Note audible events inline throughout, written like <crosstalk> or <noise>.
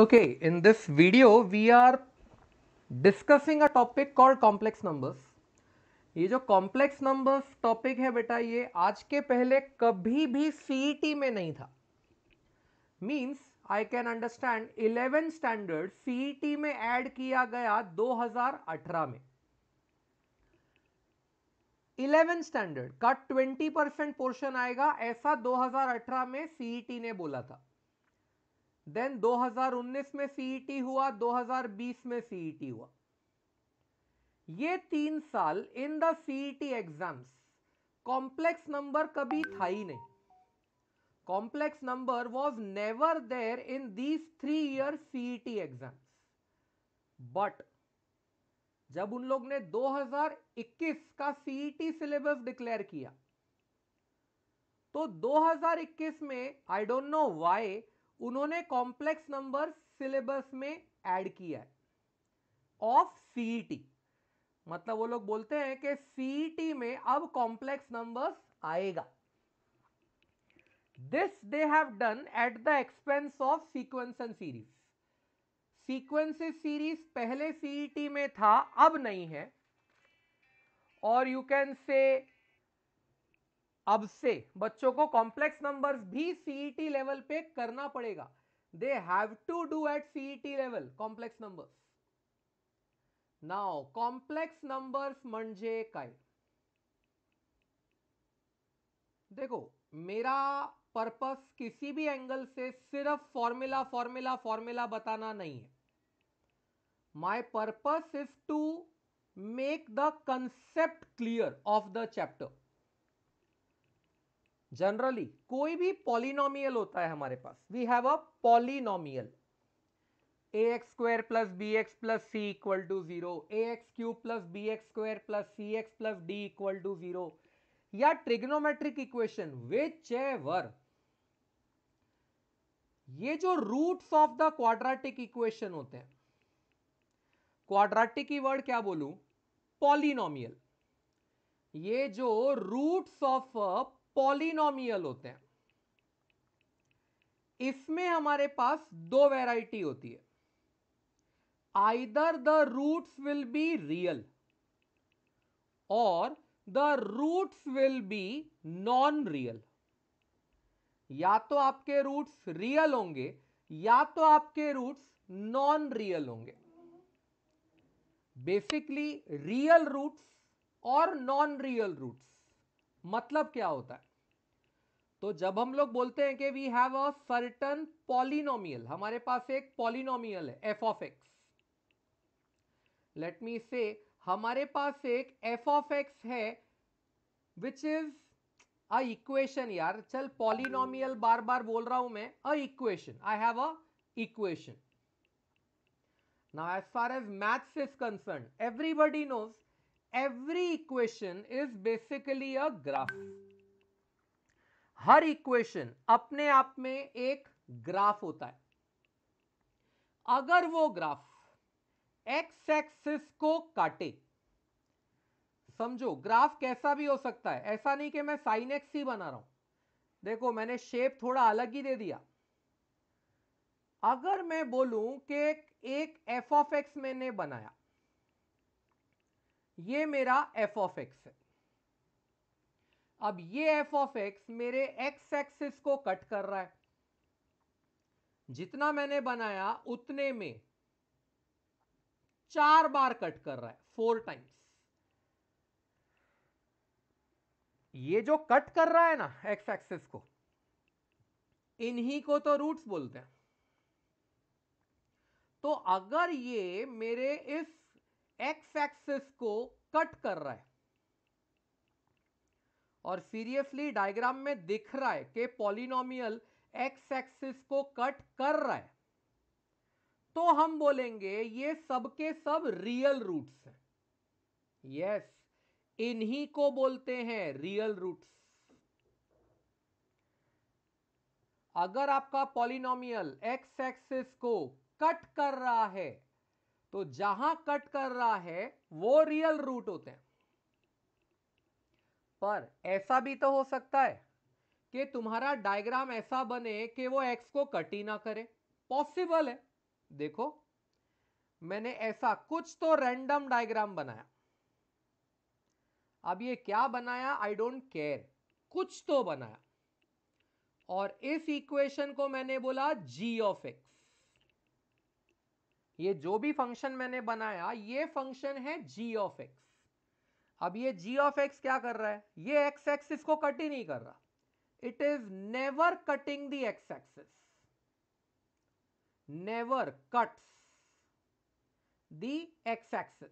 Okay, in this video we are discussing a topic called complex numbers. ये जो complex numbers topic है बेटा ये आज के पहले कभी भी CET में नहीं था Means I can understand 11 standard CET में add किया गया 2018 में 11 स्टैंडर्ड का 20 परसेंट पोर्शन आएगा ऐसा 2018 में सीईटी ने बोला था देन 2019 में सीईटी e हुआ 2020 में सीईटी e हुआ ये तीन साल in the CET exams complex number कभी था ही नहीं complex number was never there in these three year CET exams but जब उन लोग ने 2021 का सीईटी सिलेबस डिक्लेयर किया तो 2021 में आई डोंट नो वाई उन्होंने कॉम्प्लेक्स नंबर सिलेबस में ऐड किया है ऑफ सीईटी e मतलब वो लोग बोलते हैं कि सीईटी e में अब कॉम्प्लेक्स नंबर्स आएगा this they have done at the expense of sequence and series sequence series पहले सीईटी e में था अब नहीं है और यू कैन से अब से बच्चों को कॉम्प्लेक्स नंबर्स भी सीईटी लेवल e पे करना पड़ेगा they have to do at CET level complex numbers now complex numbers मंजे काय देखो मेरा पर्पस किसी भी एंगल से सिर्फ फॉर्मूला फॉर्मूला फॉर्मूला बताना नहीं है my purpose is to make the concept clear of the chapter generally कोई भी पॉलिनोमियल होता है हमारे पास we have a polynomial a x square plus b x plus c equal to zero a x cube plus b x square plus c x plus d equal to zero या trigonometric equation whichever ये जो roots of the quadratic equation होते हैं quadratic की word क्या बोलू polynomial ये जो रूट्स ऑफ पॉलिनोमियल होते हैं इसमें हमारे पास दो वैरायटी होती है either the roots will be real और the roots will be non real या तो आपके रूट्स रियल होंगे या तो आपके रूट्स नॉन रियल होंगे बेसिकली रियल रूट्स और नॉन रियल रूट्स मतलब क्या होता है तो जब हम लोग बोलते हैं कि we have a certain polynomial हमारे पास एक पॉलिनोमियल है f of x let me say हमारे पास एक एफ ऑफ एक्स है विच इज अ इक्वेशन यार चल पॉलिनोमियल बार बार बोल रहा हूं मैं a equation I have a equation now as far as maths is concerned everybody knows every equation is basically a graph हर इक्वेशन अपने आप में एक ग्राफ होता है अगर वो ग्राफ एक्स एक्सिस को काटे समझो ग्राफ कैसा भी हो सकता है ऐसा नहीं कि मैं साइन एक्स ही बना रहा हूं देखो मैंने शेप थोड़ा अलग ही दे दिया अगर मैं बोलूं कि एक एफ ऑफ एक्स मैंने बनाया ये मेरा एफ ऑफ एक्स है अब ये एफ ऑफ एक्स मेरे एक्स एक्सिस को कट कर रहा है जितना मैंने बनाया उतने में चार बार कट कर रहा है फोर टाइम्स ये जो कट कर रहा है ना एक्स एक्सिस को इन्हीं को तो रूट्स बोलते हैं तो अगर ये मेरे इस एक्स एक्सिस को कट कर रहा है और सीरियसली डायग्राम में दिख रहा है कि पॉलिनोमियल एक्स एक्सिस को कट कर रहा है तो हम बोलेंगे ये सब के सब रियल रूट्स हैं यस इन्हीं को बोलते हैं रियल रूट्स अगर आपका पॉलिनोमियल एक्स एक्सिस को कट कर रहा है तो जहां कट कर रहा है वो रियल रूट होते हैं पर ऐसा भी तो हो सकता है कि तुम्हारा डायग्राम ऐसा बने कि वो एक्स को कट ही ना करे पॉसिबल है देखो मैंने ऐसा कुछ तो रैंडम डायग्राम बनाया अब ये क्या बनाया आई डोंट केयर कुछ तो बनाया और इस इक्वेशन को मैंने बोला जी ऑफ एक्स ये जो भी फंक्शन मैंने बनाया ये फंक्शन है जी ऑफ एक्स अब ये जी ऑफ एक्स क्या कर रहा है ये एक्स एक्सिस को कट ही नहीं कर रहा it is never cutting the x axis never cuts the x axis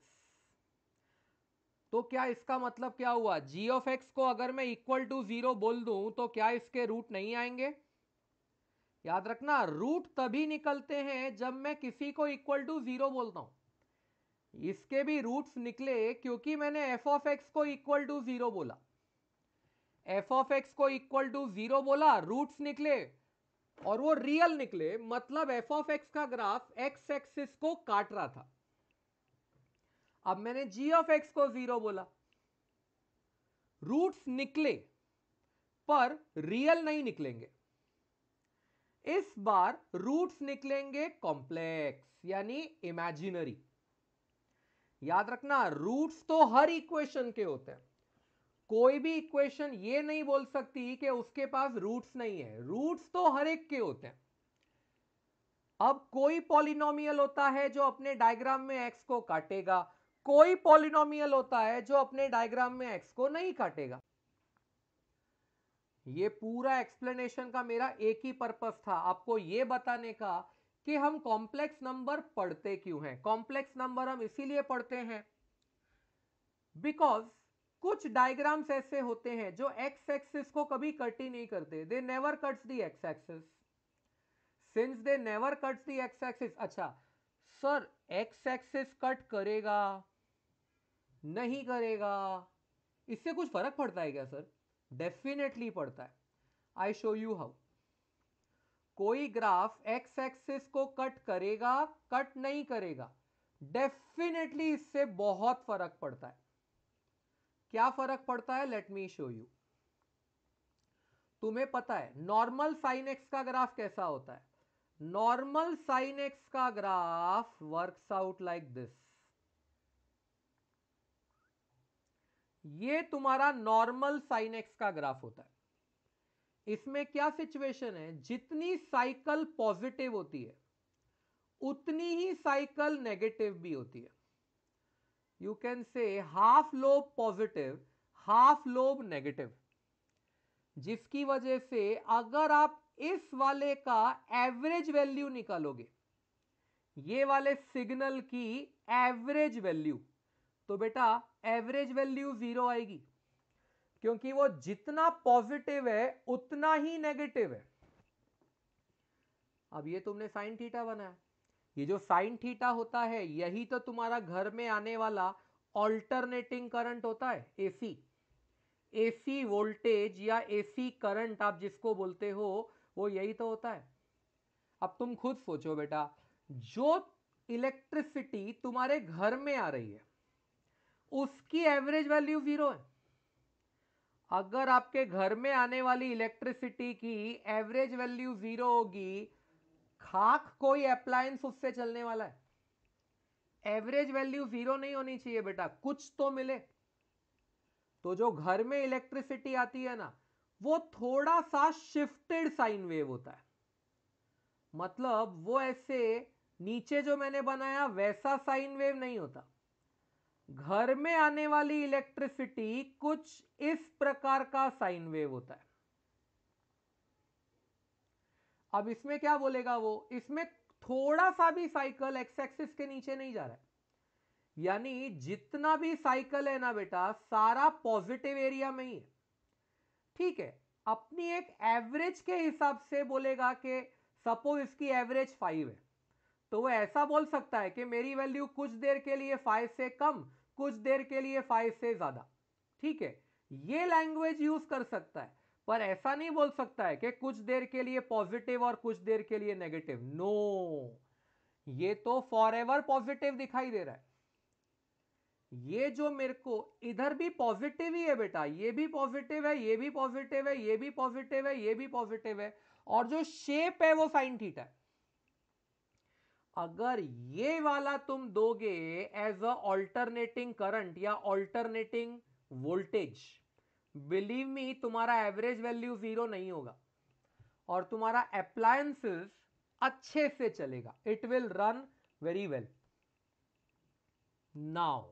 तो क्या इसका मतलब क्या हुआ जी ऑफ एक्स को अगर मैं इक्वल टू जीरो बोल दूं तो क्या इसके रूट नहीं आएंगे याद रखना रूट तभी निकलते हैं जब मैं किसी को इक्वल टू जीरो बोलता हूं इसके भी रूट्स निकले क्योंकि मैंने एफ ऑफ एक्स को इक्वल टू जीरो बोला एफ ऑफ एक्स को इक्वल टू जीरो बोला रूट्स निकले और वो रियल निकले मतलब एफ ऑफ एक्स का ग्राफ एक्स एक्सिस को काट रहा था अब मैंने जी ऑफ एक्स को जीरो बोला रूट्स निकले पर रियल नहीं निकलेंगे इस बार रूट्स निकलेंगे कॉम्प्लेक्स यानी इमेजिनरी याद रखना रूट्स तो हर इक्वेशन के होते हैं कोई भी इक्वेशन ये नहीं बोल सकती कि उसके पास रूट्स नहीं है रूट्स तो हर एक के होते हैं अब कोई पॉलिनोमियल होता है जो अपने डायग्राम में एक्स को काटेगा कोई पॉलिनोमियल होता है जो अपने डायग्राम में एक्स को नहीं काटेगा ये पूरा एक्सप्लेनेशन का मेरा एक ही पर्पस था आपको ये बताने का कि हम कॉम्प्लेक्स नंबर पढ़ते क्यों हैं कॉम्प्लेक्स नंबर हम इसीलिए पढ़ते हैं बिकॉज कुछ डायग्राम्स ऐसे होते हैं जो एक्स एक्सिस को कभी कट ही नहीं करते they never cuts the x axis since they never cuts the x axis अच्छा सर एक्स एक्सिस कट करेगा नहीं करेगा इससे कुछ फर्क पड़ता है क्या सर डेफिनेटली पड़ता है आई शो यू हाउ कोई ग्राफ एक्स एक्सिस को कट करेगा कट नहीं करेगा डेफिनेटली इससे बहुत फर्क पड़ता है क्या फर्क पड़ता है लेट मी शो यू तुम्हें पता है नॉर्मल साइन एक्स का ग्राफ कैसा होता है नॉर्मल साइन एक्स का graph works out like this ये तुम्हारा नॉर्मल साइन एक्स का ग्राफ होता है इसमें क्या सिचुएशन है जितनी साइकिल पॉजिटिव होती है उतनी ही साइकिल नेगेटिव भी होती है you can say half lobe positive half lobe negative जिसकी वजह से अगर आप इस वाले का एवरेज वैल्यू निकालोगे ये वाले सिग्नल की एवरेज वैल्यू तो बेटा एवरेज वैल्यू जीरो आएगी क्योंकि वो जितना पॉजिटिव है उतना ही नेगेटिव है अब ये तुमने साइन थीटा बनाया ये जो साइन थीटा होता है यही तो तुम्हारा घर में आने वाला ऑल्टरनेटिंग करंट होता है एसी एसी वोल्टेज या एसी करंट आप जिसको बोलते हो वो यही तो होता है अब तुम खुद सोचो बेटा जो इलेक्ट्रिसिटी तुम्हारे घर में आ रही है उसकी एवरेज वैल्यू जीरो है अगर आपके घर में आने वाली इलेक्ट्रिसिटी की एवरेज वैल्यू जीरो होगी खाक कोई अप्लायंस उससे चलने वाला है एवरेज वैल्यू जीरो नहीं होनी चाहिए बेटा कुछ तो मिले तो जो घर में इलेक्ट्रिसिटी आती है ना वो थोड़ा सा शिफ्टेड साइन वेव होता है मतलब वो ऐसे नीचे जो मैंने बनाया वैसा साइन वेव नहीं होता घर में आने वाली इलेक्ट्रिसिटी कुछ इस प्रकार का साइन वेव होता है अब इसमें क्या बोलेगा वो इसमें थोड़ा सा भी साइकिल एक्स एक्सिस के नीचे नहीं जा रहा है यानी जितना भी साइकिल है ना बेटा सारा पॉजिटिव एरिया में ही है ठीक है अपनी एक एवरेज के हिसाब से बोलेगा कि सपोज इसकी एवरेज फाइव है तो वो ऐसा बोल सकता है कि मेरी वैल्यू कुछ देर के लिए फाइव से कम कुछ देर के लिए फाइव से ज़्यादा ठीक है ये लैंग्वेज यूज़ कर सकता है पर ऐसा नहीं बोल सकता है कि कुछ देर के लिए पॉजिटिव और कुछ देर के लिए नेगेटिव नो no! ये तो फॉर एवर पॉजिटिव दिखाई दे रहा है ये जो मेरे को इधर भी पॉजिटिव ही है बेटा ये भी पॉजिटिव है ये भी पॉजिटिव है ये भी पॉजिटिव है ये भी पॉजिटिव है और जो शेप है वो साइन थीटा है अगर ये वाला तुम दोगे एज अ ऑल्टरनेटिंग करंट या ऑल्टरनेटिंग वोल्टेज बिलीव मी तुम्हारा एवरेज वैल्यू जीरो नहीं होगा और तुम्हारा अप्लायंसेस अच्छे से चलेगा it will run very well now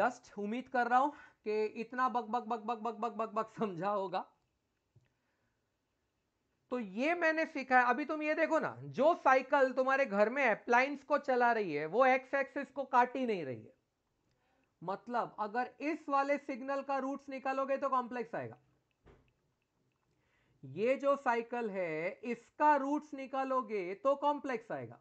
just उम्मीद कर रहा हूं कि इतना बक बक बक बक बक बक बक बक समझा होगा तो ये मैंने सीखा है अभी तुम ये देखो ना जो साइकिल तुम्हारे घर में अप्लाइंस को चला रही है वो एक्स एक्सिस को काट ही नहीं रही है मतलब अगर इस वाले सिग्नल का रूट्स निकालोगे तो कॉम्प्लेक्स आएगा ये जो साइकिल है इसका रूट्स निकालोगे तो कॉम्प्लेक्स आएगा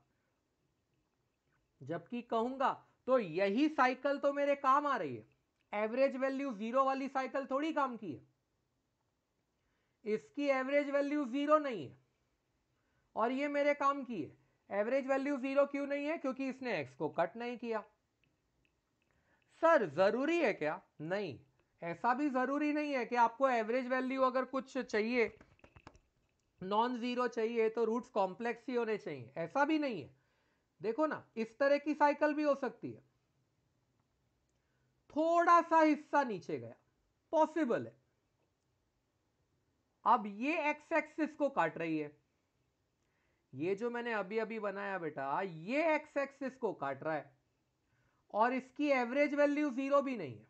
जबकि कहूंगा तो यही साइकिल तो मेरे काम आ रही है एवरेज वैल्यू जीरो वाली साइकिल थोड़ी काम की है इसकी एवरेज वैल्यू ज़ीरो नहीं है और ये मेरे काम की है एवरेज वैल्यू ज़ीरो क्यों नहीं है क्योंकि इसने एक्स को कट नहीं किया सर ज़रूरी है क्या नहीं ऐसा भी ज़रूरी नहीं है कि आपको एवरेज वैल्यू अगर कुछ चाहिए नॉन ज़ीरो चाहिए तो रूट्स कॉम्प्लेक्स ही होने चाहिए ऐसा भी नहीं है देखो ना इस तरह की साइकिल भी हो सकती है थोड़ा सा हिस्सा नीचे गया पॉसिबल है अब ये एक्स एक्सिस को काट रही है ये जो मैंने अभी अभी बनाया बेटा ये एक्स एक्सिस को काट रहा है और इसकी एवरेज वैल्यू जीरो भी नहीं है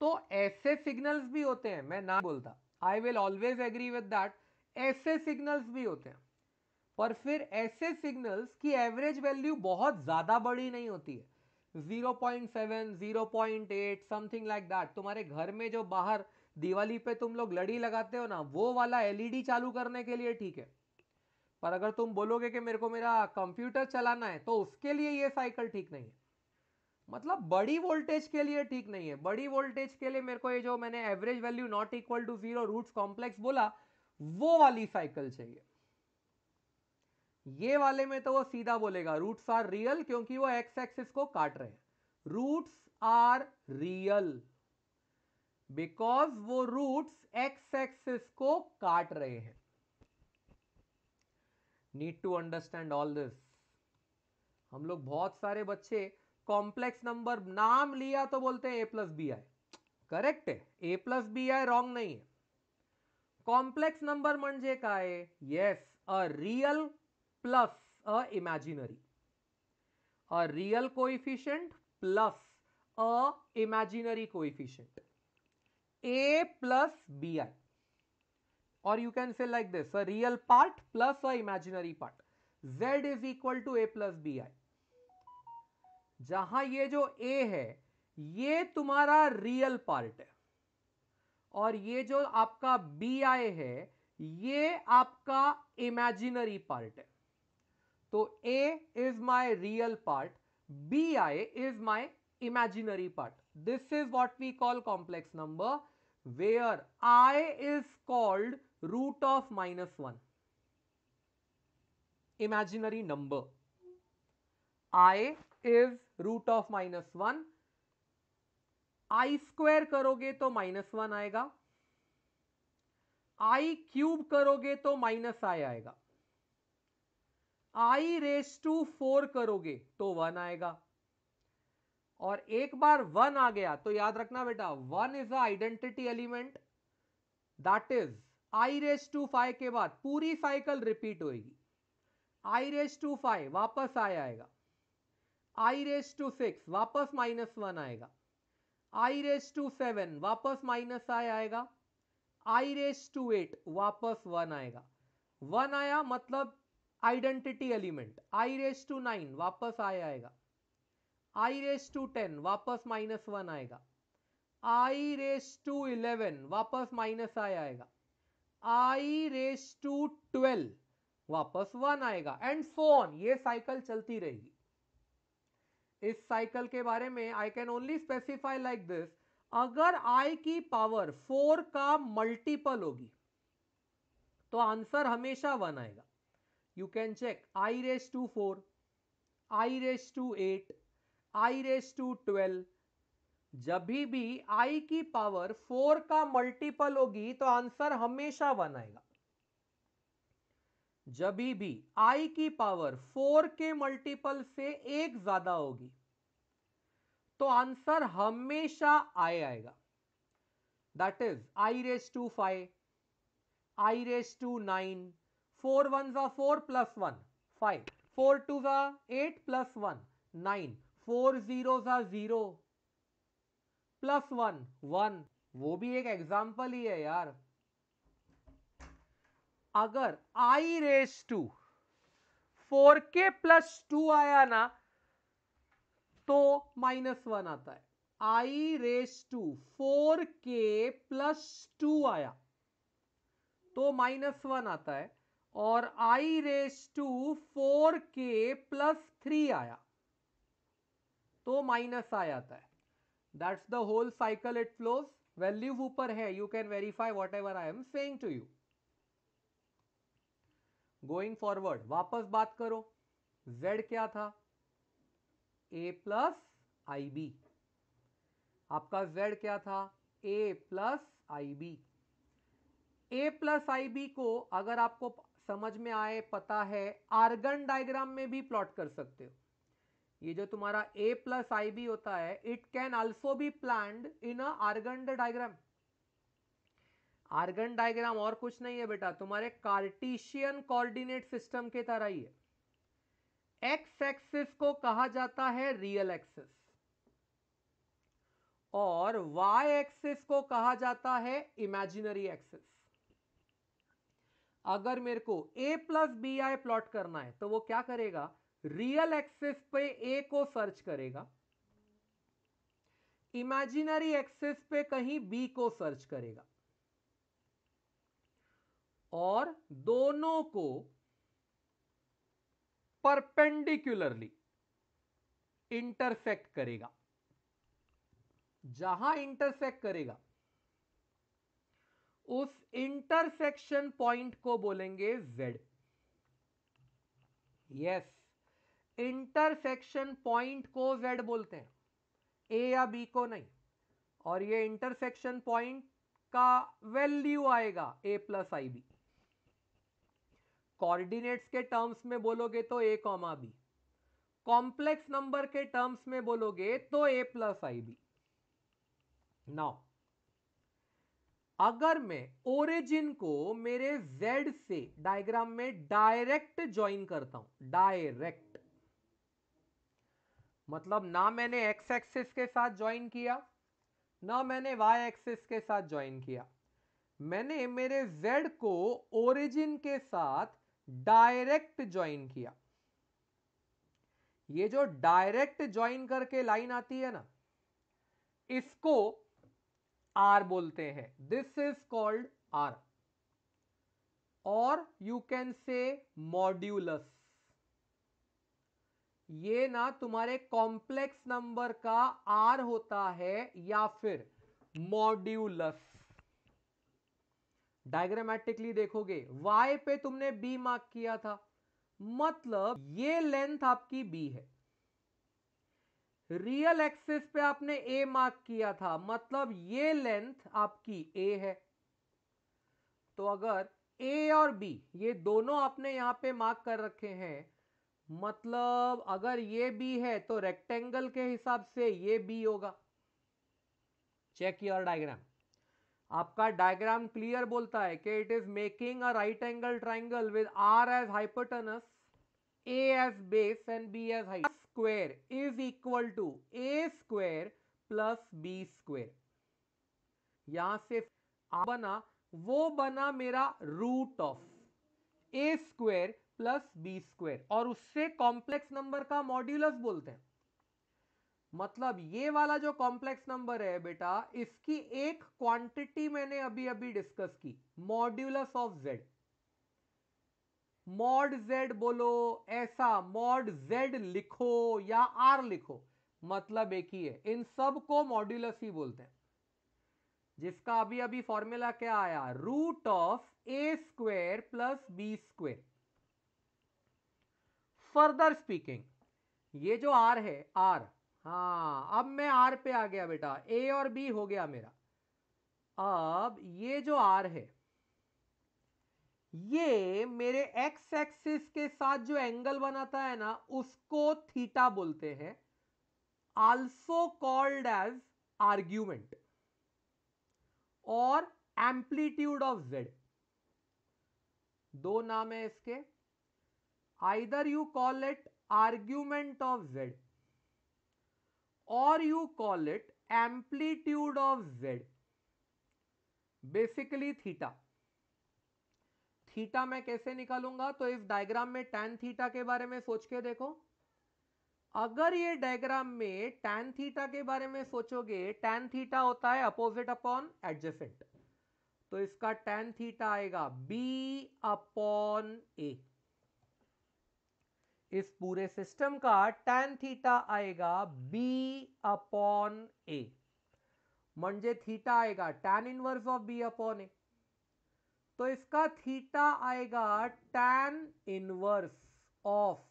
तो ऐसे सिग्नल्स भी होते हैं मैं ना बोलता I will always agree with that ऐसे सिग्नल्स भी होते हैं पर फिर ऐसे सिग्नल्स की एवरेज वैल्यू बहुत ज़्यादा बड़ी नहीं होती है 0.7, 0.8, समथिंग लाइक दैट तुम्हारे घर में जो बाहर दिवाली पे तुम लोग लड़ी लगाते हो ना वो वाला एलईडी e चालू करने के लिए ठीक है पर अगर तुम बोलोगे कि मेरे को मेरा कंप्यूटर चलाना है तो उसके लिए ये साइकिल ठीक नहीं है मतलब बड़ी वोल्टेज के लिए ठीक नहीं है बड़ी वोल्टेज के लिए मेरे को ये जो मैंने average value not equal to zero roots complex बोला वो वाली साइकिल चाहिए ये वाले में तो वो सीधा बोलेगा रूट्स आर रियल क्योंकि वो एक्स एक्सिस को काट रहे हैं रूट्स आर रियल बिकॉज वो रूट्स एक्स एक्सिस को काट रहे हैं need to understand all this हम लोग बहुत सारे बच्चे कॉम्प्लेक्स नंबर नाम लिया तो बोलते हैं a plus b i correct है a plus b i wrong नहीं है कॉम्प्लेक्स नंबर का है yes a real plus a imaginary a real coefficient plus a imaginary coefficient a plus bi or you can say like this a real part plus a imaginary part z is equal to a plus bi जहां ये जो a है ये तुम्हारा real part है और ये जो आपका बी आई है ये आपका इमेजिनरी पार्ट है तो a is my real part b i is my imaginary part this is what we call complex number where i is called root of minus one imaginary number i is root of minus one i square करोगे तो minus one आएगा आई cube करोगे तो minus i आएगा i raise to four करोगे तो one आएगा और एक बार वन आ गया तो याद रखना बेटा one is a identity element that is i raise to five के बाद पूरी साइकिल रिपीट होगी आई रेस टू फाइव वापस आया आएगा आई रेस टू सिक्स वापस माइनस वन आएगा आई रेस टू सेवन वापस माइनस आई आएगा आई रेस टू एट वापस वन आएगा वन आया मतलब identity element i raise to nine वापस आया आएगा आई रेस टू टेन वापस माइनस वन आएगा आई रेस टू इलेवन वापस माइनस आई आएगा आई रेस टू ट्वेल्व वापस वन आएगा एंड फोन ये साइकिल चलती रहेगी इस साइकिल के बारे में I can only specify like this अगर आई की पावर फोर का मल्टीपल होगी तो आंसर हमेशा वन आएगा you can check i raise to four i raise to eight i raise to twelve जब भी आई की पावर फोर का मल्टीपल होगी तो आंसर हमेशा वन आएगा जब भी आई की पावर फोर के मल्टीपल से एक ज्यादा होगी तो आंसर हमेशा आई आएगा that is i raise to five i raise to nine four one जा four plus one five four two जा eight plus one nine four zeros are zero plus one one वो भी एक example ही है यार अगर आई रेस टू फोर के प्लस टू आया ना तो माइनस वन आता है आई रेस टू फोर के प्लस टू आया तो माइनस वन आता है और आई रेस टू फोर के प्लस थ्री आया तो माइनस आ जाता है that's the whole cycle it flows value ऊपर है you can verify whatever I am saying to you going forward वापस बात करो z क्या था a प्लस आई बी आपका z क्या था a plus i b a plus i b को अगर आपको समझ में आए पता है आर्गन डायग्राम में भी प्लॉट कर सकते हो ये जो तुम्हारा ए प्लस आई बी होता है it can also be plan in Argand diagram Argand diagram और कुछ नहीं है बेटा तुम्हारे कार्टिशियन कोऑर्डिनेट सिस्टम के तरह ही है एक्स एक्सिस को कहा जाता है रियल एक्सिस और वाई एक्सिस को कहा जाता है इमेजिनरी एक्सिस अगर मेरे को a plus b i plot करना है तो वो क्या करेगा रियल एक्सेस पे ए को सर्च करेगा इमेजिनरी एक्सेस पे कहीं बी को सर्च करेगा और दोनों को परपेंडिकुलरली इंटरसेक्ट करेगा जहां इंटरसेक्ट करेगा उस इंटरसेक्शन पॉइंट को बोलेंगे जेड यस इंटरसेक्शन पॉइंट को z बोलते हैं ए या बी को नहीं और ये इंटरसेक्शन पॉइंट का वैल्यू आएगा a plus i b coordinates के टर्म्स में बोलोगे तो a comma b complex number के टर्म्स में बोलोगे तो a plus i b now अगर मैं ओरिजिन को मेरे z से डायग्राम में डायरेक्ट ज्वाइन करता हूं डायरेक्ट मतलब ना मैंने एक्स एक्सिस के साथ ज्वाइन किया ना मैंने वाई एक्सिस के साथ ज्वाइन किया मैंने मेरे जेड को ओरिजिन के साथ डायरेक्ट ज्वाइन किया ये जो डायरेक्ट ज्वाइन करके लाइन आती है ना इसको आर बोलते हैं दिस इज कॉल्ड आर और यू कैन से मॉड्यूलस ये ना तुम्हारे कॉम्प्लेक्स नंबर का आर होता है या फिर मॉड्यूलस डायग्रामेटिकली देखोगे वाई पे तुमने बी मार्क किया था मतलब ये लेंथ आपकी बी है रियल एक्सिस पे आपने ए मार्क किया था मतलब ये लेंथ आपकी ए है तो अगर ए और बी ये दोनों आपने यहां पे मार्क कर रखे हैं मतलब अगर ये बी है तो रेक्टेंगल के हिसाब से ये बी होगा चेक योर डायग्राम आपका डायग्राम क्लियर बोलता है कि it is making a right angle triangle with r as hypotenuse a as base and b as height square is equal to a square plus b square यहां से बना वो बना मेरा root of a square plus b square और उससे complex number का modulus बोलते हैं मतलब ये वाला जो कॉम्प्लेक्स नंबर है बेटा इसकी एक क्वांटिटी मैंने अभी अभी डिस्कस की modulus of z mod z बोलो ऐसा मॉड जेड लिखो या आर लिखो मतलब एक ही है इन सब को मॉड्यूलस ही बोलते हैं जिसका अभी अभी फॉर्मूला क्या आया root of a square plus b square further speaking ये जो आर है आर हाँ अब मैं आर पे आ गया बेटा ए और बी हो गया मेरा अब ये जो आर है ये मेरे एक्स एक्सिस के साथ जो एंगल बनाता है ना उसको थीटा बोलते हैं आल्सो कॉल्ड एज आर्ग्यूमेंट और एम्पलीट्यूड ऑफ जेड दो नाम है इसके either you call it argument of z or you call it amplitude of z basically theta theta मैं कैसे निकालूंगा तो इस डायग्राम में टैन थीटा के बारे में सोच के देखो अगर ये डायग्राम में टैन थीटा के बारे में सोचोगे टैन थीटा होता है अपोजिट अपॉन एडजेसेंट तो इसका टैन थीटा आएगा बी अपॉन ए इस पूरे सिस्टम का टैन थीटा आएगा बी अपॉन ए मंजे थीटा आएगा tan inverse of b upon a तो इसका थीटा आएगा tan inverse of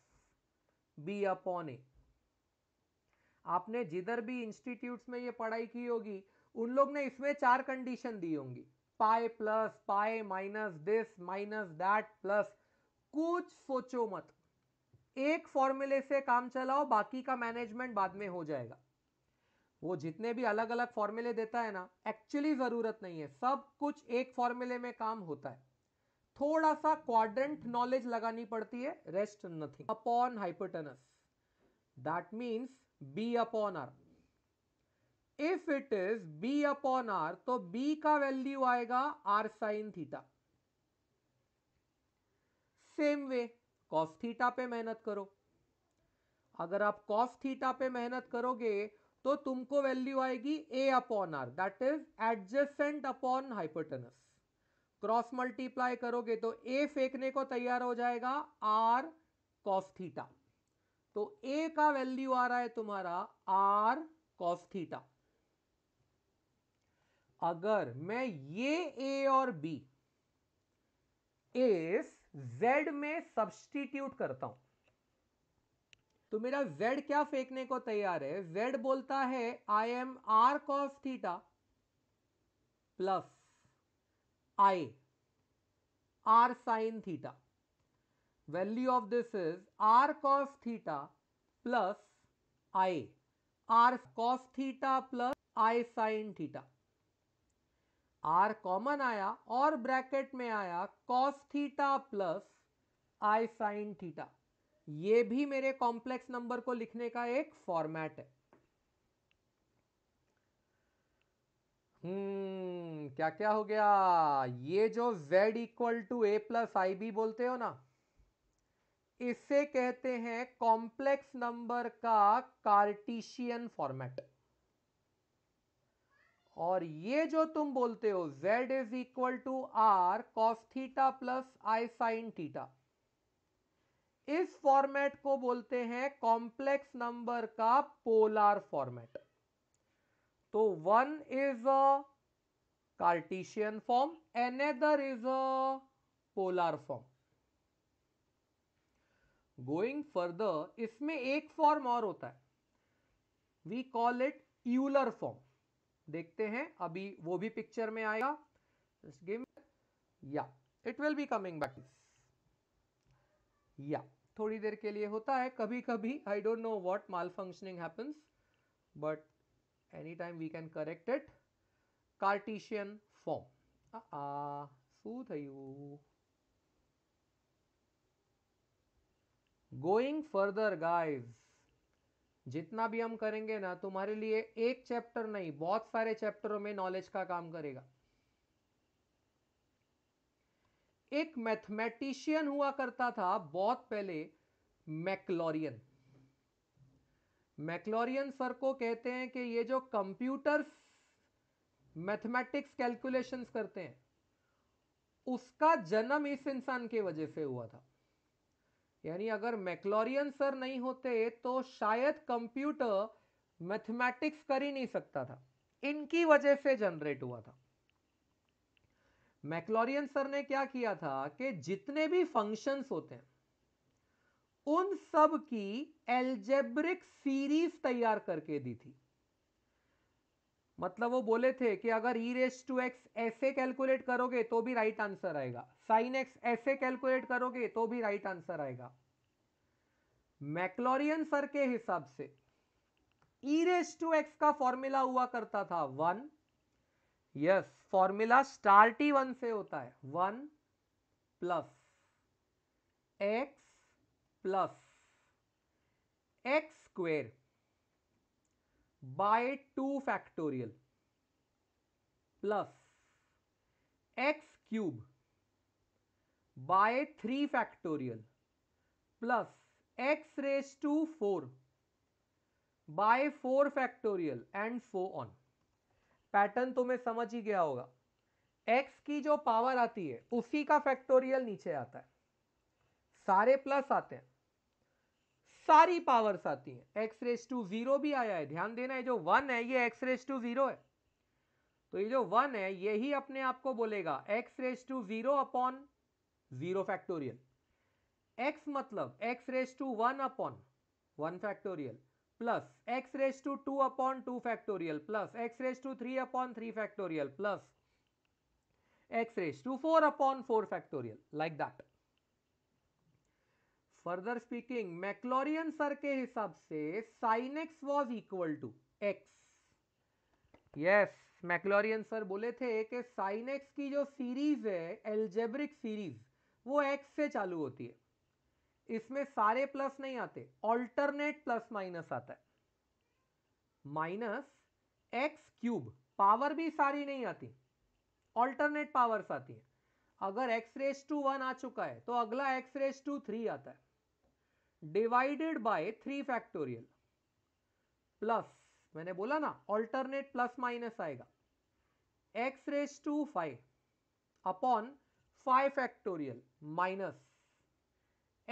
b upon a आपने जिधर भी इंस्टीट्यूट्स में ये पढ़ाई की होगी उन लोग ने इसमें चार कंडीशन दी होंगी pi plus pi minus this minus that plus कुछ सोचो मत एक फॉर्मूले से काम चलाओ बाकी का मैनेजमेंट बाद में हो जाएगा वो जितने भी अलग अलग फॉर्मूले देता है ना एक्चुअली ज़रूरत नहीं है सब कुछ एक फॉर्मूले में काम होता है थोड़ा सा क्वाड्रेंट नॉलेज लगानी पड़ती है rest nothing upon hypotenuse that means b upon r if it is b upon r तो बी का वैल्यू आएगा r sine theta same way cos theta पे मेहनत करो अगर आप कॉफ थीटा पे मेहनत करोगे तो तुमको वैल्यू आएगी a upon r that is adjacent upon hypotenuse cross multiply करोगे तो ए फेंकने को तैयार हो जाएगा आर कॉफ थीटा तो ए का वैल्यू आ रहा है तुम्हारा आर कॉफ थीटा अगर मैं ये ए और बी इस z में सब्सटीट्यूट करता हूं तो मेरा z क्या फेंकने को तैयार है z बोलता है I am r cos theta plus i r sine theta value of this is r cos theta plus i r cos theta plus i sine theta r common आया और ब्रैकेट में आया cos theta plus i sine theta ये भी मेरे complex number को लिखने का एक फॉर्मेट है हम्म क्या क्या हो गया ये जो z equal to a plus i b बोलते हो ना इसे कहते हैं कॉम्प्लेक्स नंबर का कार्टिशियन फॉर्मेट और ये जो तुम बोलते हो z is equal to r cos theta plus i sine theta इस फॉर्मेट को बोलते हैं कॉम्प्लेक्स नंबर का पोलार फॉर्मेट तो one is a cartesian form another is a polar form going further इसमें एक फॉर्म और होता है we call it Euler form देखते हैं अभी वो भी पिक्चर में आएगा या it will be coming back या थोड़ी देर के लिए होता है कभी कभी I don't know what malfunctioning happens but any time we can correct it cartesian form આ શું થયું ગોઈંગ ફર્ધર जितना भी हम करेंगे ना तुम्हारे लिए एक चैप्टर नहीं बहुत सारे चैप्टरों में नॉलेज का काम करेगा एक मैथमेटिशियन हुआ करता था बहुत पहले मैकलोरियन मैकलोरियन सर को कहते हैं कि ये जो कंप्यूटर्स मैथमेटिक्स कैलकुलेशंस करते हैं उसका जन्म इस इंसान की वजह से हुआ था यानी अगर मैकलोरियन सर नहीं होते तो शायद कंप्यूटर मैथमेटिक्स कर ही नहीं सकता था इनकी वजह से जनरेट हुआ था मैकलोरियन सर ने क्या किया था कि जितने भी फंक्शंस होते हैं उन सब की एल्जेब्रिक सीरीज तैयार करके दी थी मतलब वो बोले थे कि अगर ई रेस टू एक्स ऐसे कैलकुलेट करोगे तो भी राइट आंसर आएगा साइन एक्स ऐसे कैलकुलेट करोगे तो भी राइट आंसर आएगा मैक्लोरियन सर के हिसाब से ई रेस टू एक्स का फॉर्मूला हुआ करता था one yes formula start one से होता है one plus x plus x square by two factorial plus x cube by three factorial plus x raise to four by four factorial and so on pattern तुम्हें समझ ही गया होगा x की जो power आती है उसी का फैक्टोरियल नीचे आता है सारे प्लस आते हैं सारी पावर्स आती हैं एक्स रेस टू जीरो भी आया है ध्यान देना है जो वन है ये एक्स रेस टू जीरो है तो ये जो वन है ये ही अपने आप को बोलेगा x raise to zero upon zero factorial x मतलब x raise to one upon one factorial plus x raise to two upon two factorial plus x raise to three upon three factorial plus x raise to four upon four factorial like that further speaking Maclaurin sir के हिसाब से sine x was equal to x yes Maclaurin sir बोले थे कि sine x की जो series है algebraic series वो एक्स से चालू होती है इसमें सारे प्लस नहीं आते ऑल्टरनेट प्लस माइनस आता है माइनस एक्स क्यूब पावर भी सारी नहीं आती ऑल्टरनेट पावर्स आती है अगर एक्स रेस टू वन आ चुका है तो अगला एक्स रेस टू थ्री आता है divided by three factorial plus मैंने बोला ना ऑल्टरनेट प्लस माइनस आएगा x raise to five upon five factorial minus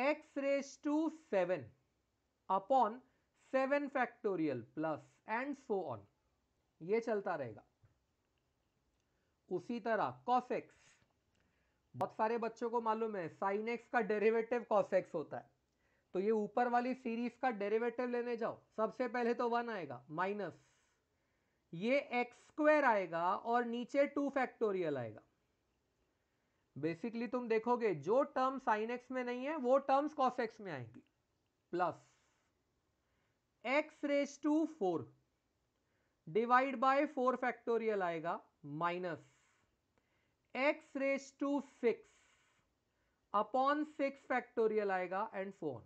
x raise to seven upon seven factorial plus and so on ये चलता रहेगा उसी तरह कॉसेक्स बहुत सारे बच्चों को मालूम है साइन एक्स का डेरिवेटिव कॉसेक्स होता है तो ये ऊपर वाली सीरीज का डेरिवेटिव लेने जाओ सबसे पहले तो वन आएगा माइनस ये एक्स स्क्वायर आएगा और नीचे टू फैक्टोरियल आएगा बेसिकली तुम देखोगे जो टर्म साइन एक्स में नहीं है वो टर्म्स कॉस एक्स में आएंगी plus x raise to four divide by four factorial आएगा minus x raise to six upon six factorial आएगा एंड फोन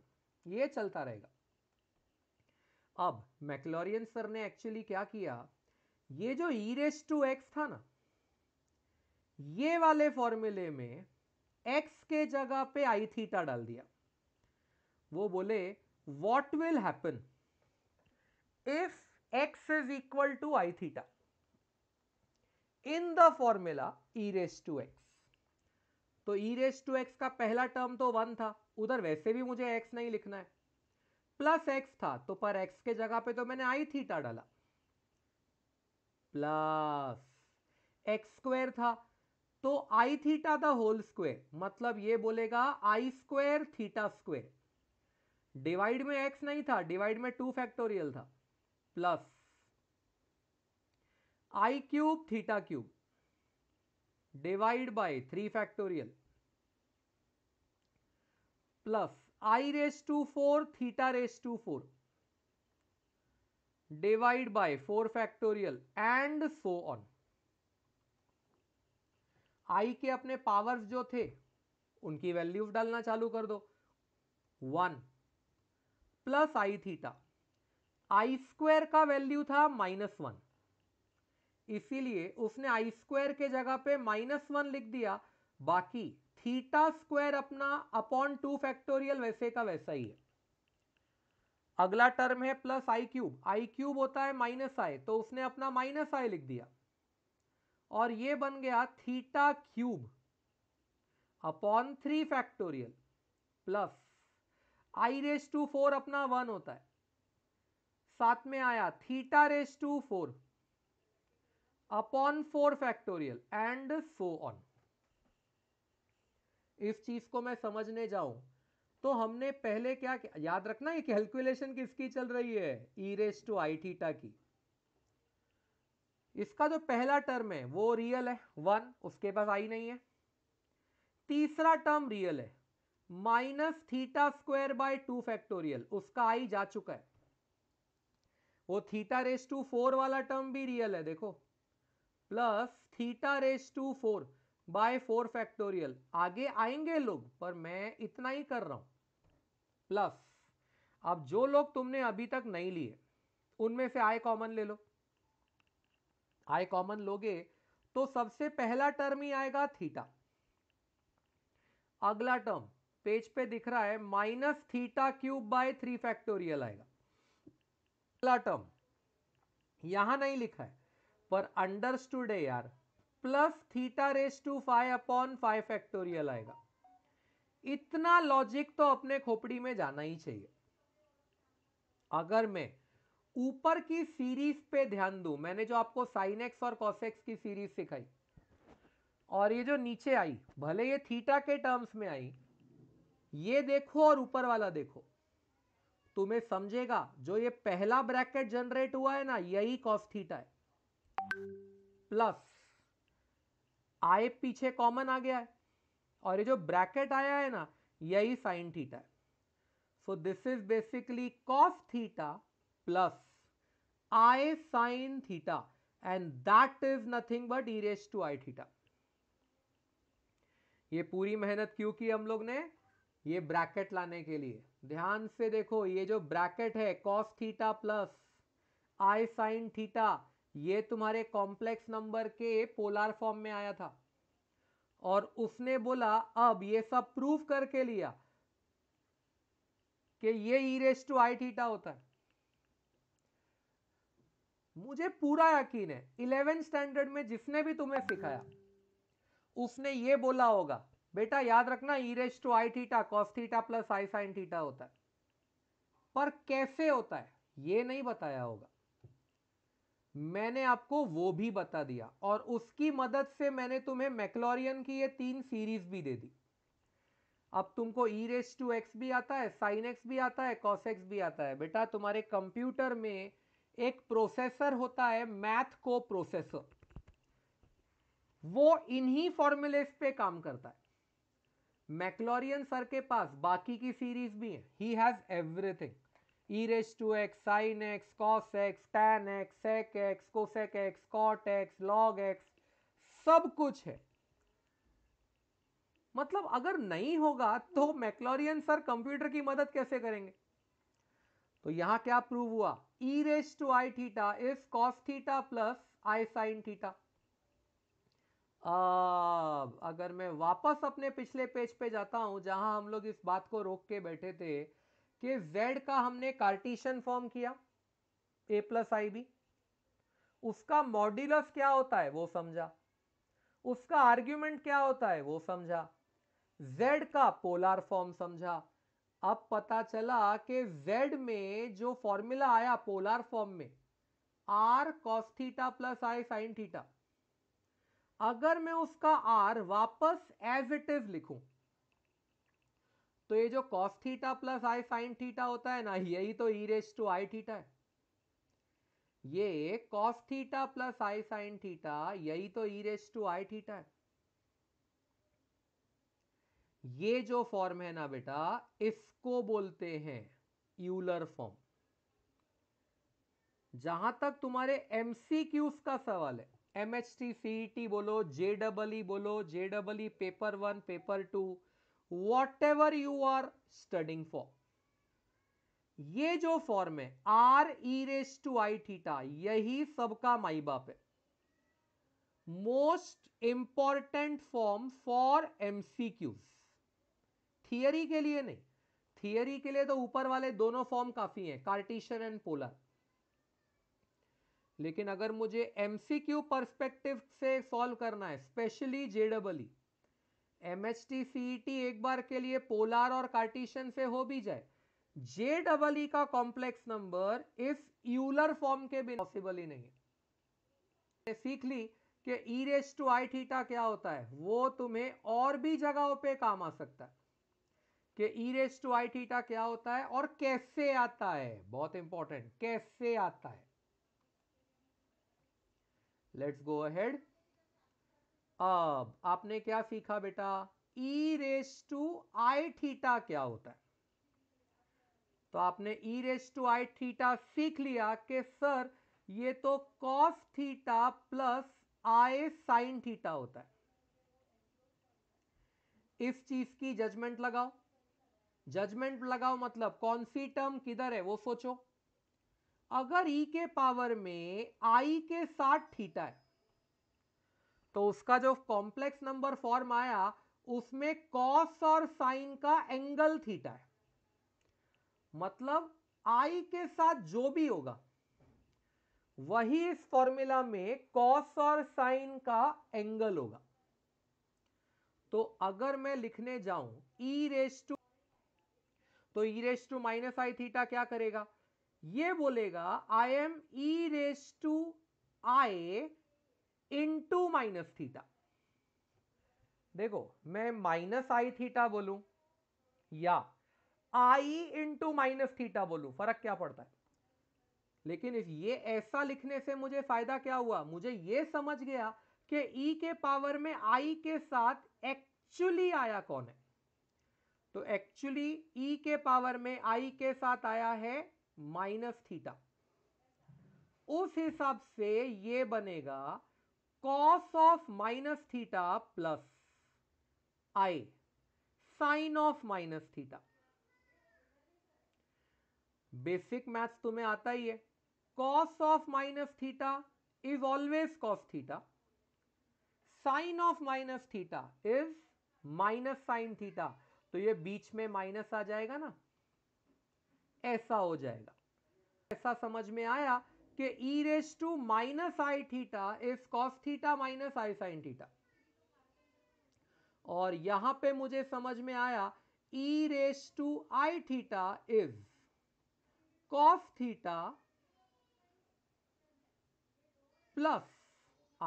ये चलता रहेगा अब मैकलोरियन सर ने एक्चुअली क्या किया ये जो ई रेस टू एक्स था ना ये वाले फॉर्मूले में एक्स के जगह पे आई थीटा डाल दिया वो बोले what will happen if x is equal to i theta in the formula e raise to x तो ई रेस टू एक्स का पहला टर्म तो वन था उधर वैसे भी मुझे एक्स नहीं लिखना है प्लस एक्स था तो पर एक्स के जगह पे तो मैंने आई थीटा डाला प्लस एक्स स्क्वेर था तो i theta the whole square मतलब ये बोलेगा i square theta square divide में एक्स नहीं था डिवाइड में टू फैक्टोरियल था plus i cube theta cube divide by three factorial plus i raise to four theta raise to four divide by four factorial and so on i के अपने powers जो थे उनकी values डालना चालू कर दो one plus i theta i square का वैल्यू था माइनस वन इसीलिए उसने आई स्क्वायर के जगह पे माइनस वन लिख दिया बाकी थीटा स्क्वायर अपना अपॉन टू फैक्टोरियल वैसे का वैसा ही है अगला टर्म है plus i cube i cube होता है माइनस आई तो उसने अपना माइनस आई लिख दिया और ये बन गया theta cube upon three factorial plus i raise to four अपना वन होता है साथ में आया theta raise to four upon four factorial and so on इस चीज़ को मैं समझने जाऊं तो हमने पहले क्या याद रखना ये कैलकुलेशन किसकी चल रही है e raise to i theta की इसका जो पहला टर्म है वो रियल है वन उसके पास आई नहीं है तीसरा टर्म रियल है minus theta square by two factorial उसका आई जा चुका है वो थीटा रेस टू फोर वाला टर्म भी रियल है देखो plus theta raise to four by four factorial आगे आएंगे लोग पर मैं इतना ही कर रहा हूं प्लस अब जो लोग तुमने अभी तक नहीं लिए उनमें से आई कॉमन ले लो आई कॉमन लोगे तो सबसे पहला टर्म ही आएगा थीटा अगला टर्म पेज पे दिख रहा है minus theta cube by three factorial आएगा अगला टर्म यहां नहीं लिखा है पर अंडरस्टूड है यार plus theta raise to five upon five factorial आएगा इतना लॉजिक तो अपने खोपड़ी में जाना ही चाहिए अगर मैं ऊपर की सीरीज पे ध्यान दू मैंने जो आपको एक्स और एक्स की सीरीज सिखाई और ये जो नीचे आई भले ये थीटा के टर्म्स में आई ये देखो और ऊपर वाला देखो तुम्हें समझेगा जो ये पहला ब्रैकेट जनरेट हुआ है ना यही कॉस थीटा है प्लस आई पीछे कॉमन आ गया है और ये जो ब्रैकेट आया है ना यही साइन थीटा है so this is basically cos theta plus i sine theta and that is nothing but e raise to i theta ये पूरी मेहनत क्यों की हम लोग ने ये ब्रैकेट लाने के लिए ध्यान से देखो ये जो ब्रैकेट है cos theta plus i sine theta ये तुम्हारे कॉम्प्लेक्स नंबर के पोलार फॉर्म में आया था और उसने बोला अब ये सब प्रूव करके लिया कि ये इरेस टू आई थीटा होता है मुझे पूरा यकीन है इलेवेंथ स्टैंडर्ड में जिसने भी तुम्हें सिखाया उसने ये बोला होगा बेटा याद रखना e raise to i theta cos theta plus i sine theta होता है पर कैसे होता है ये नहीं बताया होगा मैंने आपको वो भी बता दिया और उसकी मदद से मैंने तुम्हें मैकलोरियन की ये तीन सीरीज भी दे दी अब तुमको ई रेस टू एक्स भी आता है साइन एक्स भी आता है कॉस एक्स भी आता है बेटा तुम्हारे कंप्यूटर में एक प्रोसेसर होता है मैथ को प्रोसेसर वो इन्हीं फॉर्मुलेस पे काम करता है मैकलोरियन सर के पास बाकी की सीरीज भी है he has everything e raise to x sine x cos x tan x sec x cosec x cot x log x सब कुछ है मतलब अगर नहीं होगा तो मैक्लोरियन सर कंप्यूटर की मदद कैसे करेंगे तो यहां क्या प्रूव हुआ e raise to i theta is cos theta plus i sine theta अब अगर मैं वापस अपने पिछले पेज पे जाता हूं जहां हम लोग इस बात को रोक के बैठे थे कि z का हमने कार्टिशन फॉर्म किया ए प्लस आई बी उसका मॉड्यूलस क्या होता है वो समझा उसका आर्ग्यूमेंट क्या होता है वो समझा z का पोलार फॉर्म समझा अब पता चला कि z में जो फॉर्मूला आया पोलार फॉर्म में r cos theta plus i sine theta अगर मैं उसका r वापस एज इट इज लिखूं तो ये जो cos theta plus i sine theta होता है ना यही तो e raise to i theta है ये cos theta plus i sine theta यही तो e raise to i theta है ये जो फॉर्म है ना बेटा इसको बोलते हैं यूलर फॉर्म जहां तक तुम्हारे एम का सवाल है एम सीईटी सी टी बोलो जेडबल e e e बोलो J double paper one paper two ever you are studying for ये जो फॉर्म है r e raise to i theta यही सबका माई बाप है most important form for MCQs theory के लिए नहीं थियरी के लिए तो ऊपर वाले दोनों फॉर्म काफी हैं कार्टिशन एंड पोलर लेकिन अगर मुझे एमसीक्यू पर्सपेक्टिव से सॉल्व करना है specially J double E M H T T एक बार के लिए पोलार और कार्टिशन से हो भी जाए जे डबल ई का कॉम्प्लेक्स नंबर इस यूलर फॉर्म के बिना पॉसिबल ही नहीं है सीख ली कि e raise to i theta क्या होता है वो तुम्हें और भी जगहों पे काम आ सकता है कि e raise to i theta क्या होता है और कैसे आता है बहुत इंपॉर्टेंट कैसे आता है लेट्स गो अहेड अब आपने क्या सीखा बेटा e raise to i theta क्या होता है तो आपने e raise to i theta सीख लिया कि सर ये तो cos theta plus i sine theta होता है इस चीज की जजमेंट लगाओ जजमेंट लगाओ मतलब कौन सी टर्म किधर है वो सोचो अगर ई e के पावर में आई के साथ थीटा है तो उसका जो कॉम्प्लेक्स नंबर फॉर्म आया उसमें कॉस और साइन का एंगल थीटा है मतलब आई के साथ जो भी होगा वही इस फॉर्मूला में कॉस और साइन का एंगल होगा तो अगर मैं लिखने जाऊं ई रेस टू तो e raise to minus i theta क्या करेगा ये बोलेगा I am e raise to i into minus theta देखो मैं माइनस आई थीटा बोलूं या आई इंटू माइनस थीटा बोलूं फर्क क्या पड़ता है लेकिन इस ये ऐसा लिखने से मुझे फायदा क्या हुआ मुझे ये समझ गया कि ई e के पावर में आई के साथ एक्चुअली आया कौन है तो एक्चुअली ई e के पावर में आई के साथ आया है माइनस थीटा उस हिसाब से ये बनेगा cos of minus theta plus i sine of minus theta basic maths तुम्हें आता ही है cos of minus theta is always cos theta sine of minus theta is minus sine theta तो ये बीच में माइनस आ जाएगा ना ऐसा हो जाएगा ऐसा समझ में आया कि e raise to minus i theta is cos theta minus i sine theta और यहां पे मुझे समझ में आया e raise to i theta is cos theta plus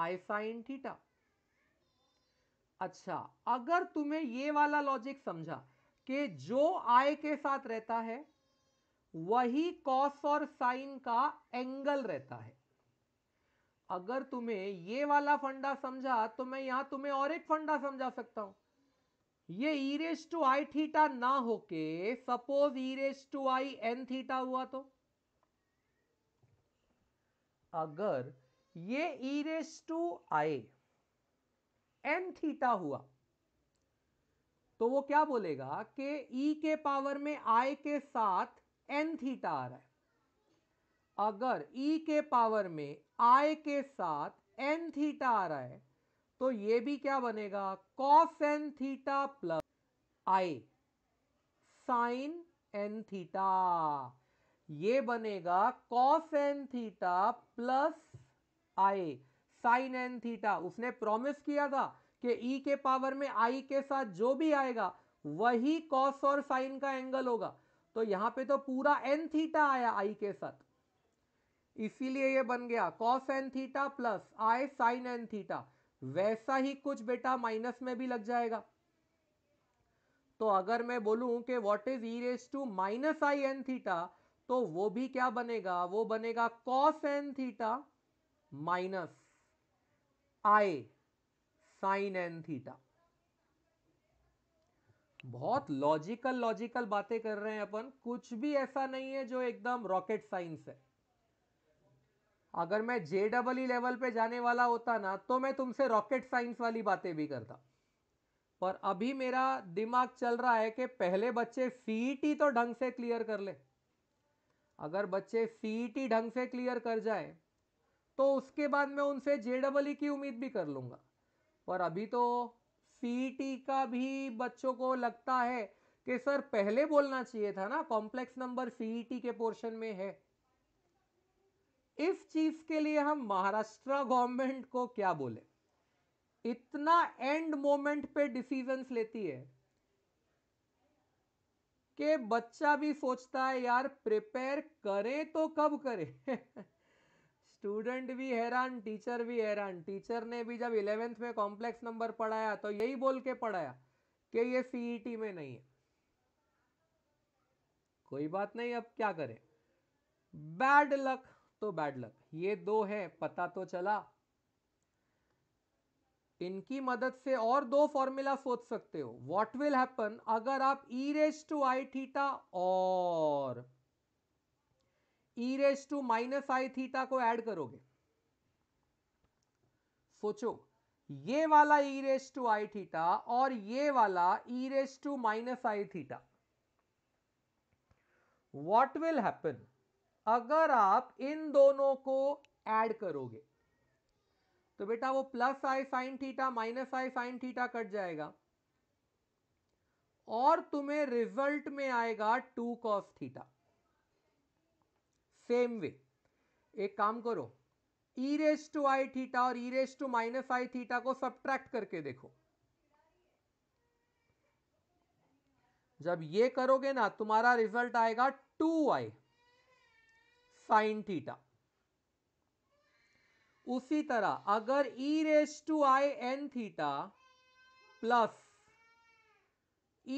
i sine theta अच्छा अगर तुम्हें ये वाला लॉजिक समझा कि जो आई के साथ रहता है वही कॉस और साइन का एंगल रहता है अगर तुम्हें ये वाला फंडा समझा तो मैं यहां तुम्हें और एक फंडा समझा सकता हूं ये इरेज टू आई थीटा ना होके suppose e raise to i n theta हुआ तो अगर ये e raise to i n theta हुआ तो वो क्या बोलेगा कि ई e के पावर में आई के साथ एन थीटा आ रहा है अगर ई e के पावर में आई के साथ एन थीटा आ रहा है तो ये भी क्या बनेगा cos n theta plus i sine n theta ये बनेगा cos n theta plus i sine n theta उसने प्रॉमिस किया था कि ई e के पावर में आई के साथ जो भी आएगा वही कॉस और साइन का एंगल होगा तो यहां पे तो पूरा एन थीटा आया आई के साथ इसीलिए ये बन गया cos n theta plus i sine n theta वैसा ही कुछ बेटा माइनस में भी लग जाएगा तो अगर मैं बोलूं कि what is e raise to minus i n theta तो वो भी क्या बनेगा वो बनेगा cos n theta minus i sine n theta बहुत लॉजिकल लॉजिकल बातें कर रहे हैं अपन कुछ भी ऐसा नहीं है जो एकदम रॉकेट साइंस है अगर मैं जे डबल ई लेवल पे जाने वाला होता ना तो मैं तुमसे रॉकेट साइंस वाली बातें भी करता पर अभी मेरा दिमाग चल रहा है कि पहले बच्चे सीईटी e तो ढंग से क्लियर कर ले अगर बच्चे सीईटी e ढंग से क्लियर कर जाए तो उसके बाद मैं उनसे जे डबल ई की उम्मीद भी कर लूँगा पर अभी तो सीईटी का भी बच्चों को लगता है कि सर पहले बोलना चाहिए था ना कॉम्प्लेक्स नंबर सीईटी के पोर्शन में है इस चीज के लिए हम महाराष्ट्र गवर्नमेंट को क्या बोले इतना एंड मोमेंट पे डिसीजंस लेती है कि बच्चा भी सोचता है यार प्रिपेयर करे तो कब करे <laughs> स्टूडेंट भी हैरान टीचर भी हैरान टीचर ने भी जब इलेवेंथ में कॉम्प्लेक्स नंबर पढ़ाया तो यही बोल के पढ़ाया कि ये सीईटी e में नहीं है कोई बात नहीं अब क्या करें बैड लक तो बैड लक ये दो है पता तो चला इनकी मदद से और दो फॉर्मूला सोच सकते हो व्हाट विल हैपन अगर आप e raise to i theta और e raise to minus i theta को ऐड करोगे सोचो ये वाला e raise to i theta और ये वाला e raise to minus i theta what will happen अगर आप इन दोनों को ऐड करोगे तो बेटा वो plus i sine theta minus i sine theta cut जाएगा और तुम्हें रिजल्ट में आएगा two cos theta same way एक काम करो e raise to i theta और e raise to minus i theta को सब्ट्रैक्ट करके देखो जब ये करोगे ना तुम्हारा रिजल्ट आएगा टू आई साइन थीटा उसी तरह अगर e raise to i n theta plus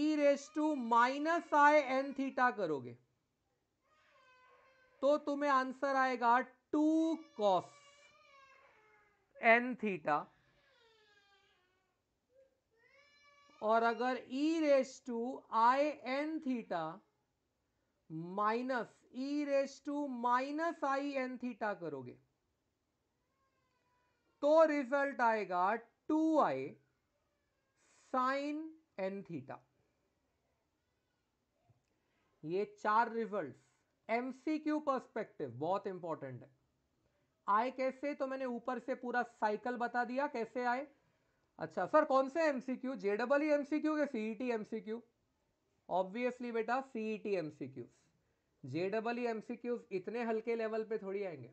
e raise to minus i n theta करोगे तो तुम्हें आंसर आएगा टू कॉस एन थीटा और अगर e raise to i n theta minus e raise to minus i n theta करोगे तो result आएगा two i sine n theta ये चार रिजल्ट्स एमसीक्यू पर्सपेक्टिव बहुत इंपॉर्टेंट है आए कैसे तो मैंने ऊपर से पूरा साइकिल बता दिया कैसे आए अच्छा सर कौन से एमसीक्यू जेडबल एमसीक्यू या ऑब्वियसली बेटा सीईटी एमसीक्यू जेडबल एमसीक्यू इतने हल्के लेवल पे थोड़ी आएंगे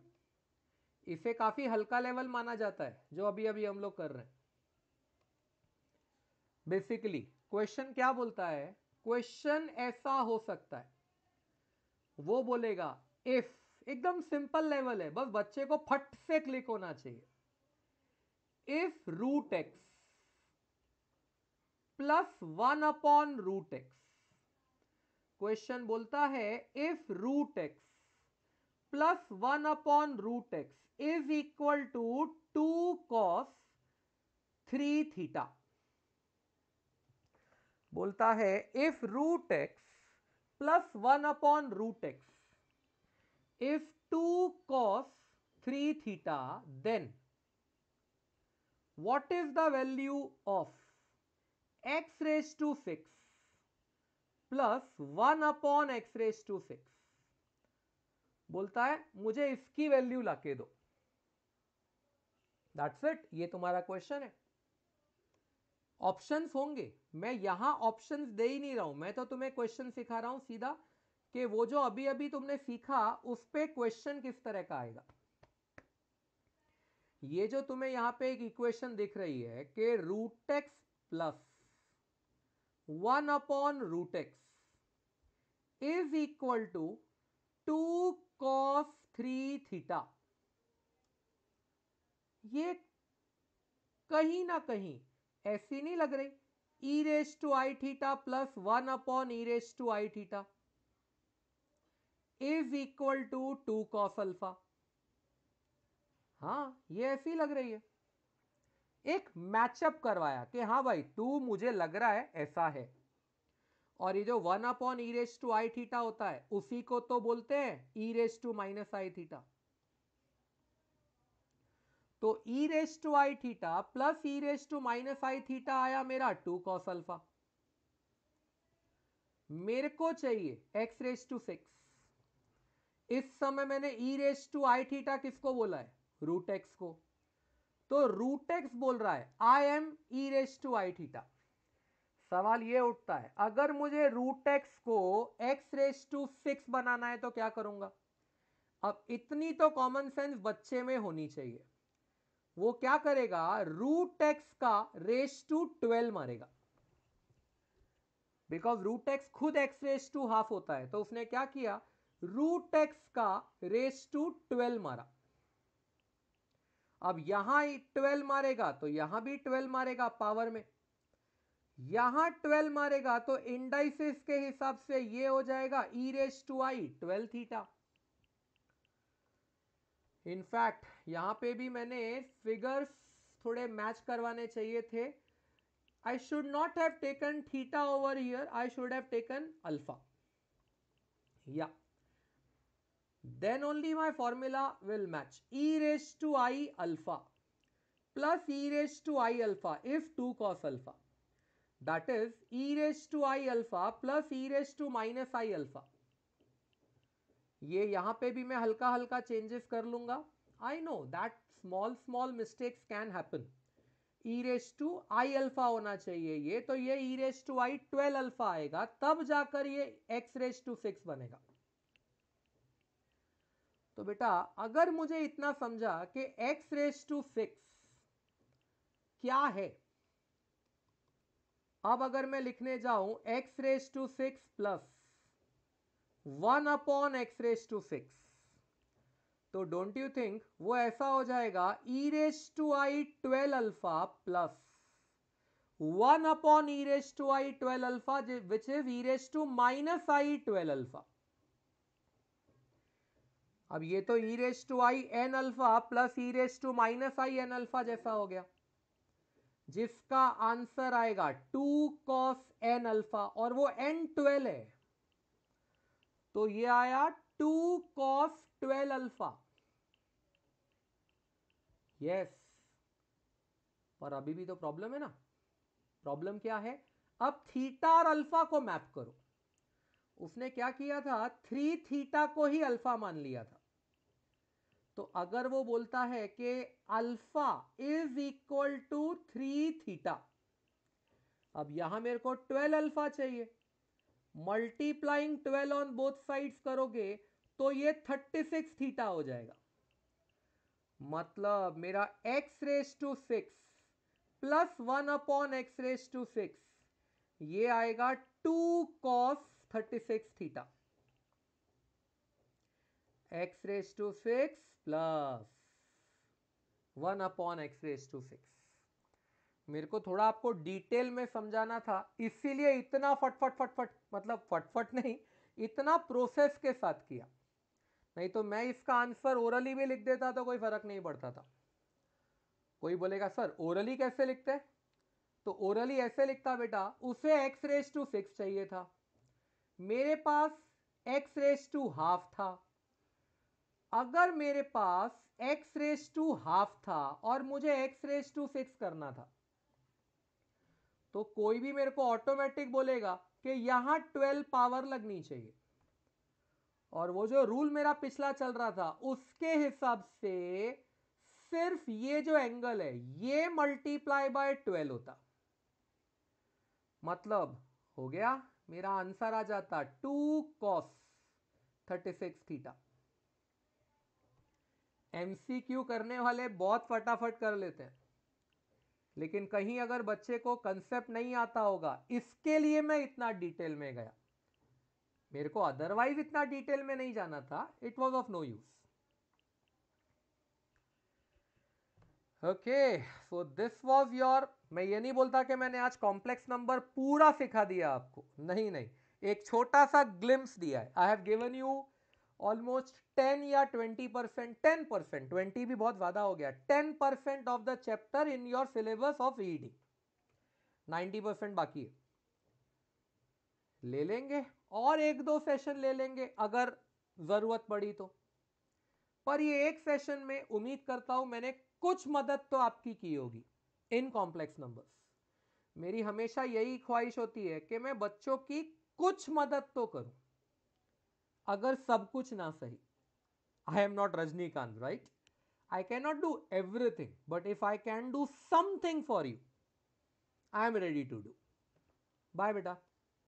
इसे काफ़ी हल्का लेवल माना जाता है जो अभी अभी हम लोग कर रहे हैं बेसिकली क्वेश्चन क्या बोलता है क्वेश्चन ऐसा हो सकता है वो बोलेगा इफ एकदम सिंपल लेवल है बस बच्चे को फट से क्लिक होना चाहिए if root x plus one upon root x question बोलता है if root x plus one upon root x is equal to two cos three theta बोलता है if root x plus one upon root x if two cos three theta then what is the value of x raise to six plus one upon x raise to six बोलता है मुझे इसकी value लाके दो that's it ये तुम्हारा question है options होंगे मैं यहाँ ऑप्शंस दे ही नहीं रहा हूँ मैं तो तुम्हें क्वेश्चन सिखा रहा हूँ सीधा कि वो जो अभी अभी तुमने सीखा उस पर क्वेश्चन किस तरह का आएगा ये जो तुम्हें यहां पे एक इक्वेशन दिख रही है कि root x plus one upon root x is equal to two cos three theta ये कहीं ना कहीं ऐसी नहीं लग रही e raise to i theta plus one upon e raise to i theta is equal to two cos alpha हाँ ये ऐसी लग रही है एक मैचअप करवाया कि हाँ भाई टू मुझे लग रहा है ऐसा है और ये जो one upon e raise to i theta होता है उसी को तो बोलते हैं e raise to minus i theta तो e raise to i theta plus e raise to minus i theta आया मेरा टू कॉस अल्फा मेरे को चाहिए एक्स रेस टू सिक्स इस समय मैंने e raise to i theta किसको बोला है रूट एक्स को तो रूट एक्स बोल रहा है I am e raise to i theta सवाल ये उठता है अगर मुझे रूट एक्स को एक्स रेस टू सिक्स बनाना है तो क्या करूंगा अब इतनी तो कॉमन सेंस बच्चे में होनी चाहिए वो क्या करेगा रूट एक्स का रेस टू ट्वेल्व मारेगा बिकॉज रूट एक्स खुद एक्स रेस टू हाफ होता है तो उसने क्या किया रूट एक्स का रेस टू ट्वेल्व मारा अब यहां ट्वेल्व मारेगा तो यहां भी ट्वेल्व मारेगा पावर में यहां ट्वेल्व मारेगा तो इंडाइसिस के हिसाब से ये हो जाएगा e raise to i twelve theta in fact यहां पे भी मैंने फिगर्स थोड़े मैच करवाने चाहिए थे I should not have taken theta over here I should have taken alpha या then only my formula will match e raise to i alpha plus e raise to i alpha if two cos alpha that is e raise to i alpha plus e raise to minus i alpha ये यहां पे भी मैं हल्का हल्का changes कर लूंगा I know that small small mistakes can happen. E raised to i alpha होना चाहिए ये तो ये e raised to i twelve alpha आएगा तब जाकर ये x raised to सिक्स बनेगा तो बेटा अगर मुझे इतना समझा कि x raised to सिक्स क्या है अब अगर मैं लिखने जाऊं x raised to six plus one upon x raised to six तो डोंट यू थिंक वो ऐसा हो जाएगा e raise to i twelve alpha plus one upon e raise to i twelve alpha which is e raise to minus i twelve alpha अब ये तो e raise to i n alpha plus e raise to minus i n alpha जैसा हो गया जिसका answer आएगा two cos N alpha और वो एन ट्वेल्व है तो ये आया two cos twelve alpha yes पर अभी भी तो प्रॉब्लम है ना प्रॉब्लम क्या है अब थीटा और अल्फा को मैप करो उसने क्या किया था थ्री थीटा को ही अल्फा मान लिया था तो अगर वो बोलता है कि alpha is equal to three theta अब यहां मेरे को ट्वेल्व अल्फा चाहिए multiplying twelve on both sides करोगे तो ये थर्टी सिक्स थीटा हो जाएगा मतलब मेरा x raise to six plus one upon x raise to six ये आएगा two cos thirty six theta x raise to six plus one upon x raise to six मेरे को थोड़ा आपको डिटेल में समझाना था इसीलिए इतना फटफट फटफट मतलब फटफट नहीं इतना प्रोसेस के साथ किया नहीं तो मैं इसका आंसर ओरली भी लिख देता तो कोई फ़र्क नहीं पड़ता था कोई बोलेगा सर ओरली कैसे लिखते तो ओरली ऐसे लिखता बेटा उसे एक्स रेस टू सिक्स चाहिए था मेरे पास एक्स रेस टू हाफ था अगर मेरे पास एक्स रेस टू हाफ था और मुझे एक्स रेस टू सिक्स करना था तो कोई भी मेरे को ऑटोमेटिक बोलेगा कि यहां ट्वेल्व पावर लगनी चाहिए और वो जो रूल मेरा पिछला चल रहा था उसके हिसाब से सिर्फ ये जो एंगल है ये मल्टीप्लाई बाय ट्वेल्व होता मतलब हो गया मेरा आंसर आ जाता two cos thirty six theta MCQ करने वाले बहुत फटाफट कर लेते हैं लेकिन कहीं अगर बच्चे को कंसेप्ट नहीं आता होगा इसके लिए मैं इतना डिटेल में गया मेरे को अदरवाइज इतना डिटेल में नहीं जाना था it was of no use okay so this was your मैं ये नहीं बोलता कि मैंने आज कॉम्प्लेक्स नंबर पूरा सिखा दिया आपको नहीं नहीं एक छोटा सा ग्लिम्स दिया है I have given you almost ten या twenty percent ten percent twenty भी बहुत ज़्यादा हो गया ten percent of the chapter in your syllabus of ED ninety percent बाकी है ले लेंगे और एक दो सेशन ले लेंगे अगर ज़रूरत पड़ी तो पर ये एक सेशन में उम्मीद करता हूँ मैंने कुछ मदद तो आपकी की होगी इन कॉम्प्लेक्स नंबर्स मेरी हमेशा यही ख्वाहिश होती है कि मैं बच्चों की कुछ मदद तो करूं अगर सब कुछ ना सही I am not Rajinikanth right I can not do everything but if I can do something for you I am ready to do bye बेटा